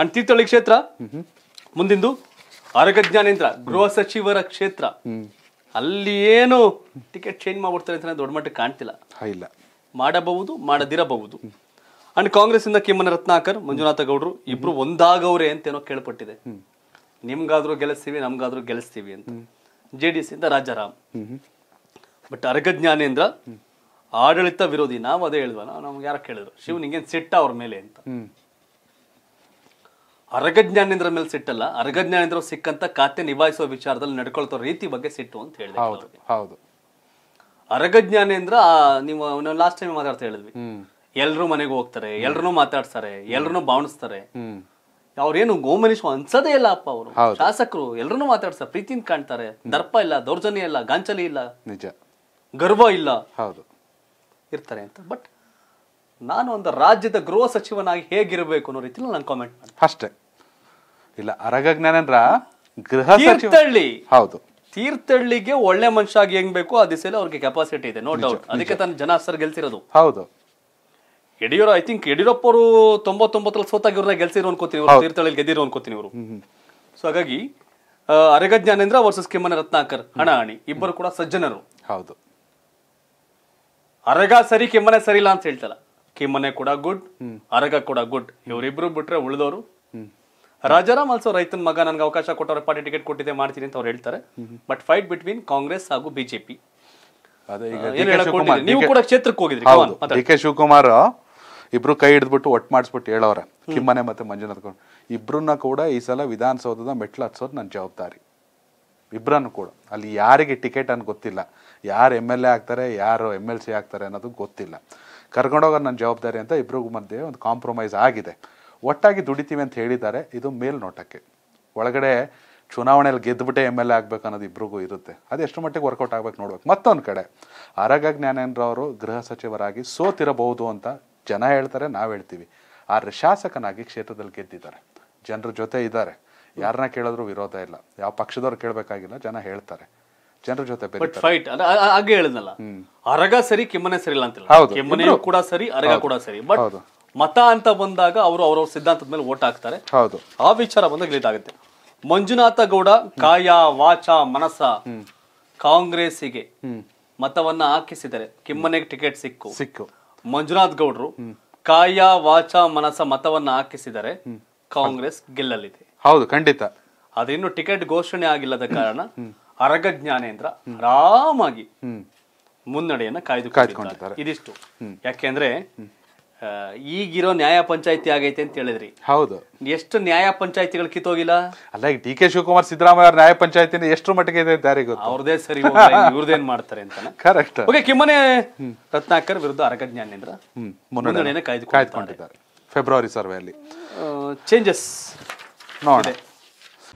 and Thirthahalli ಕ್ಷೇತ್ರ ಮುಂದಿಂದು ಅರಗ ಜ್ಞಾನೇಂದ್ರ ಗೃಹ ಸಚಿವರ ಕ್ಷೇತ್ರ ಅಲ್ಲಿ ಏನು ಟಿಕೆಟ್ ಚೇಂಜ್ ಮಾಡ್ಬಿಡ್ತಾರೆ ಅಂತ ದೊಡ್ಡ ಮಟ್ಟಕ್ಕೆ ಕಾಣ್ತಿಲ್ಲ ಇಲ್ಲ ಮಾಡಬಹುದು ಮಾಡದಿರಬಹುದು ಅಂಡ್ ಕಾಂಗ್ರೆಸ್ ಇಂದ ಕಿಮ್ಮನ ರತ್ನಾಕರ್ ಮಂಜುನಾಥ ಗೌಡ್ರು ಇಬ್ರು ಒಂದಾಗವ್ರೆ ಅಂತ ಏನೋ ಕೇಳ್ಪಟ್ಟಿದೆ ನಿಮ್ಗಾದ್ರೂ ಗೆಲ್ಲಿಸ್ತೀವಿ ನಮ್ಗಾದ್ರೂ ಗೆಲ್ಲಿಸ್ತೀವಿ ಅಂತ ಜೆ ಡಿ ಎಸ್ ಇಂದ ರಾಜಾರಾಮ್ ಬಟ್ ಅರಗ ಜ್ಞಾನೇಂದ್ರ ಆಡಳಿತ ವಿರೋಧಿ ನಾವು ಅದೇ ಹೇಳಿದ್ವ ನಾವು ನಮ್ಗೆ ಯಾರು ಕೇಳಿದ್ರು ಶಿವ್ ಸಿಟ್ಟ ಅವ್ರ ಮೇಲೆ ಅಂತ ಅರಗ ಜ್ಞಾನೇಂದ್ರ ಮೇಲೆ ಸಿಟ್ಟಲ್ಲ ಅರಗ ಜ್ಞಾನೇಂದ್ರ ಸಿಕ್ಕಂತ ಖಾತೆ ನಿಭಾಯಿಸುವ ವಿಚಾರದಲ್ಲಿ ನಡ್ಕೊಳ್ತೋ ರೀತಿ ಬಗ್ಗೆ ಸಿಟ್ಟು ಅಂತ ಹೇಳಿದೆ ಹೌದು ಹೌದು ಅರಗ ಜ್ಞಾನೇಂದ್ರ ನೀವು ಲಾಸ್ಟ್ ಟೈಮ್ ಮಾತಾಡ್ತಾ ಹೇಳಿದ್ವಿ ಎಲ್ರು ಮನೆಗೆ ಹೋಗ್ತಾರೆ ಎಲ್ರು ಮಾತಾಡ್ತಾರೆ ಎಲ್ರು ಬಾವಣಿಸ್ತಾರೆ ಅವ್ರೇನು ಗೋಮನಿಷ್ವ ಅನ್ಸದೇ ಇಲ್ಲ ಅಪ್ಪ ಅವರು ಶಾಸಕರು ಎಲ್ರು ಮಾತಾಡ್ತಾರೆ ಪ್ರೀತಿಯಿಂದ ಕಾಣ್ತಾರೆ ದರ್ಪ ಇಲ್ಲ ದೌರ್ಜನ್ಯ ಇಲ್ಲ ಗಾಂಚಲಿ ಇಲ್ಲ ನಿಜ ಗರ್ವ ಇಲ್ಲ ಹೌದು ಇರ್ತಾರೆ ಅಂತ ಬಟ್ ನಾನು ಒಂದು ರಾಜ್ಯದ ಗೃಹ ಸಚಿವನಾಗಿ ಹೇಗಿರಬೇಕು ಅನ್ನೋ ರೀತಿಯಲ್ಲಿ ನಾನು ಕಾಮೆಂಟ್ ಮಾಡ್ತೀನಿ ಅಷ್ಟೇ ಇಲ್ಲ ಅರಗ ಜ್ಞಾನ ಗೃಹ ತೀರ್ಥಹಳ್ಳಿ ಹೌದು ತೀರ್ಥಳ್ಳಿಗೆ ಒಳ್ಳೆ ಮನುಷ್ಯ ಆಗಿ ಹೆಂಗ್ ಬೇಕು ಆ ದಿಸೆಯಲ್ಲಿ ಅವ್ರಿಗೆ ಕೆಪಾಸಿಟಿ ಇದೆ ನೋ ಡೌಟ್ ಅದಕ್ಕೆ ತನ್ನ ಜನ ಸರ್ ಗೆಲ್ಸಿರೋದು ಹೌದು ಯಡಿಯೂರ ಐ ತಿಂಕ್ ಯಡಿಯೂರಪ್ಪ ಅವರು ತೊಂಬತ್ತೊಂಬತ್ತರಲ್ಲಿ ಸೋತಾಗಿ ಇವ್ರನ್ನ ಗೆಲ್ಸಿರೋ ಅನ್ಕೋತೀನಿ ಇವರು ತೀರ್ಥಹಳ್ಳಿ ಗೆದ್ದಿರೋ ಅನ್ಕೋತೀನಿ ಇವರು ಸೊ ಹಾಗಾಗಿ ಅರಗ ಜ್ಞಾನೇಂದ್ರ ವರ್ಸಸ್ ಕೆಮ್ಮನ ರತ್ನಾಕರ್ ಹಣ ಅಣಿ ಇಬ್ಬರು ಕೂಡ ಸಜ್ಜನರು ಹೌದು ಅರಗ ಸರಿ ಕೆಮ್ಮನೆ ಸರಿ ಇಲ್ಲ ಅಂತ ಹೇಳ್ತಲ್ಲ ಕೆಮ್ಮನೆ ಕೂಡ ಗುಡ್ ಅರಗ ಕೂಡ ಗುಡ್ ಇವರಿಬ್ರು ಬಿಟ್ರೆ ಉಳಿದವರು ರಾಜಾರಾಮ್ ಆಲ್ಸೋ ರೈತನ ಮಗ ನನಗೆ ಅವಕಾಶ ಕೊಟ್ಟವ್ರ ಪಾರ್ಟಿ ಟಿಕೆಟ್ ಕೊಟ್ಟಿದೆ ಮಾಡ್ತೀನಿ ಅಂತ ಅವ್ರು ಹೇಳ್ತಾರೆ ಬಟ್ ಫೈಟ್ ಬಿಟ್ವೀನ್ ಕಾಂಗ್ರೆಸ್ ಹಾಗೂ ಬಿಜೆಪಿ ನೀವು ಕೂಡ ಕ್ಷೇತ್ರಕ್ಕೆ ಹೋಗಿದ್ರಿ ಡಿ ಕೆ ಶಿವಕುಮಾರ್ ಇಬ್ರು ಕೈ ಹಿಡಿದ್ಬಿಟ್ಟು ಒಟ್ಟು ಮಾಡಿಸ್ಬಿಟ್ಟು ಹೇಳೋರ ಕಿಮ್ಮನೆ ಮತ್ತೆ ಮಂಜುನಾಥ್ ಗೌಡ್ ಇಬ್ರನ್ನ ಕೂಡ ಈ ಸಲ ವಿಧಾನಸೌಧದ ಮೆಟ್ಲು ಹತ್ಸೋದು ನನ್ನ ಜವಾಬ್ದಾರಿ ಇಬ್ಬರನ್ನು ಕೂಡ ಅಲ್ಲಿ ಯಾರಿಗೆ ಟಿಕೆಟ್ ಅನ್ ಗೊತ್ತಿಲ್ಲ ಯಾರು ಎಮ್ ಎಲ್ ಎ ಆಗ್ತಾರೆ ಯಾರು ಎಮ್ ಎಲ್ ಸಿ ಆಗ್ತಾರೆ ಅನ್ನೋದು ಗೊತ್ತಿಲ್ಲ ಕರ್ಕೊಂಡೋಗೋ ನನ್ನ ಜವಾಬ್ದಾರಿ ಅಂತ ಇಬ್ರಿಗೂ ಮಧ್ಯೆ ಒಂದು ಕಾಂಪ್ರಮೈಸ್ ಆಗಿದೆ ಒಟ್ಟಾಗಿ ದುಡಿತೀವಿ ಅಂತ ಹೇಳಿದ್ದಾರೆ ಇದು ಮೇಲ್ನೋಟಕ್ಕೆ ಒಳಗಡೆ ಚುನಾವಣೆಯಲ್ಲಿ ಗೆದ್ದುಬಿಟ್ಟೆ ಎಮ್ ಎಲ್ ಎ ಆಗಬೇಕು ಅನ್ನೋದು ಇಬ್ರಿಗೂ ಇರುತ್ತೆ ಅದು ಎಷ್ಟು ಮಟ್ಟಿಗೆ ವರ್ಕೌಟ್ ಆಗ್ಬೇಕು ನೋಡ್ಬೇಕು ಮತ್ತೊಂದು ಕಡೆ ಆರಗ ಅವರು ಗೃಹ ಸಚಿವರಾಗಿ ಸೋತಿರಬಹುದು ಅಂತ ಜನ ಹೇಳ್ತಾರೆ ನಾವು ಹೇಳ್ತೀವಿ ಆದರೆ ಶಾಸಕನಾಗಿ ಕ್ಷೇತ್ರದಲ್ಲಿ ಗೆದ್ದಿದ್ದಾರೆ ಜನರ ಜೊತೆ ಇದ್ದಾರೆ ಯಾರನ್ನ ಕೇಳಿದ್ರು ವಿರೋಧ ಇಲ್ಲ ಯಾವ ಪಕ್ಷದವ್ರು ಕೇಳಬೇಕಾಗಿಲ್ಲ ಜನ ಹೇಳ್ತಾರೆ ಜನರ ಜೊತೆ ಫೈಟ್ ಹೇಳಿದ್ನಲ್ಲ ಅರಗ ಸರಿ ಕೆಮ್ಮನೆ ಸರಿ ಇಲ್ಲ ಅಂತಿಲ್ಲ ಕೆಮ್ಮನೆ ಕೂಡ ಸರಿ ಅರಗ ಕೂಡ ಸರಿ ಬಟ್ ಮತ ಅಂತ ಬಂದಾಗ ಅವರು ಅವ್ರವ್ರ ಸಿದ್ಧಾಂತದ ಮೇಲೆ ಓಟ್ ಹಾಕ್ತಾರೆ ಹೌದು ಆ ವಿಚಾರ ಬಂದಾಗ ಇದಾಗುತ್ತೆ ಮಂಜುನಾಥ ಗೌಡ ಕಾಯ ವಾಚ ಮನಸ ಕಾಂಗ್ರೆಸ್ಗೆ ಮತವನ್ನ ಹಾಕಿಸಿದರೆ ಕಿಮ್ಮನೆಗೆ ಟಿಕೆಟ್ ಸಿಕ್ಕು ಸಿಕ್ಕು ಮಂಜುನಾಥ್ ಗೌಡರು ಕಾಯ ವಾಚ ಮನಸ ಮತವನ್ನ ಹಾಕಿಸಿದರೆ ಕಾಂಗ್ರೆಸ್ ಗೆಲ್ಲಲಿದೆ ಹೌದು ಖಂಡಿತ ಅದಿನ್ನು ಟಿಕೆಟ್ ಘೋಷಣೆ ಆಗಿಲ್ಲದ ಕಾರಣ ಅರಗ ಜ್ಞಾನೇಂದ್ರ ಆರಾಮಾಗಿ ಮುನ್ನಡೆಯನ್ನ ಕಾಯ್ದು ಕಾಯ್ದುಕೊಂಡಿದ್ದಾರೆ ಇದಿಷ್ಟು ಯಾಕೆಂದ್ರೆ ಈಗಿರೋ ನ್ಯಾಯ ಪಂಚಾಯತಿ ಆಗೈತೆ ಅಂತ ಹೇಳಿದ್ರಿ ಹೌದು ಎಷ್ಟು ನ್ಯಾಯ ಪಂಚಾಯತಿಗಳು ಕಿತ್ತೋಗಿಲ್ಲ ಅಲ್ಲ ಈಗ ಡಿ ಕೆ ಶಿವಕುಮಾರ್ ಸಿದ್ದರಾಮಯ್ಯ ನ್ಯಾಯ ಪಂಚಾಯತಿ ಎಷ್ಟು ಮಟ್ಟಿಗೆ ಇದೆ ಅಂತ ಗೊತ್ತು ಅವ್ರದೇ ಸರಿ ಇವ್ರದೇನ್ ಮಾಡ್ತಾರೆ ಅಂತ ಕರೆಕ್ಟ್ ಓಕೆ ಕಿಮ್ಮನೆ ರತ್ನಾಕರ್ ವಿರುದ್ಧ ಅರಗಜ್ಞಾನೇಂದ್ರ ಮುನ್ನಡೆಯನ್ನು ಕಾಯ್ದು ಕಾಯ್ದುಕೊಂಡಿದ್ದಾರೆ ಫೆಬ್ರವರಿ ಸರ್ವೆಯಲ್ಲಿ ಚೇಂಜಸ್ ನೋಡಿ